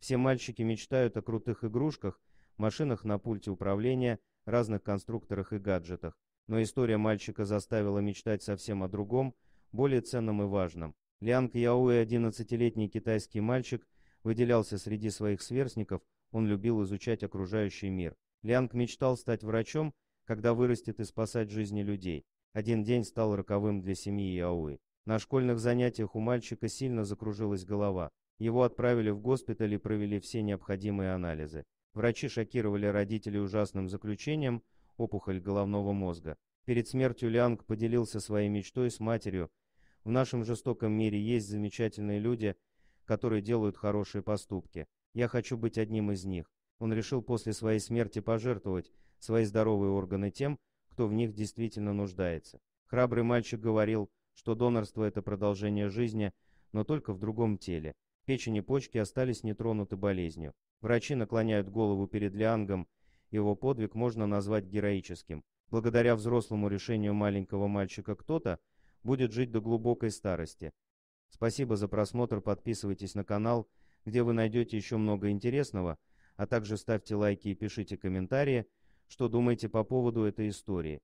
Все мальчики мечтают о крутых игрушках, машинах на пульте управления, разных конструкторах и гаджетах. Но история мальчика заставила мечтать совсем о другом, более ценном и важном. Лианг Яуэ, 11-летний китайский мальчик, выделялся среди своих сверстников, он любил изучать окружающий мир. Лианг мечтал стать врачом, когда вырастет и спасать жизни людей. Один день стал роковым для семьи Яуи. На школьных занятиях у мальчика сильно закружилась голова. Его отправили в госпиталь и провели все необходимые анализы. Врачи шокировали родителей ужасным заключением – опухоль головного мозга. Перед смертью Лянг поделился своей мечтой с матерью. В нашем жестоком мире есть замечательные люди, которые делают хорошие поступки. Я хочу быть одним из них. Он решил после своей смерти пожертвовать свои здоровые органы тем, кто в них действительно нуждается. Храбрый мальчик говорил, что донорство – это продолжение жизни, но только в другом теле. Печень и почки остались нетронуты болезнью. Врачи наклоняют голову перед Лиангом, его подвиг можно назвать героическим. Благодаря взрослому решению маленького мальчика кто-то будет жить до глубокой старости. Спасибо за просмотр, подписывайтесь на канал, где вы найдете еще много интересного, а также ставьте лайки и пишите комментарии, что думаете по поводу этой истории.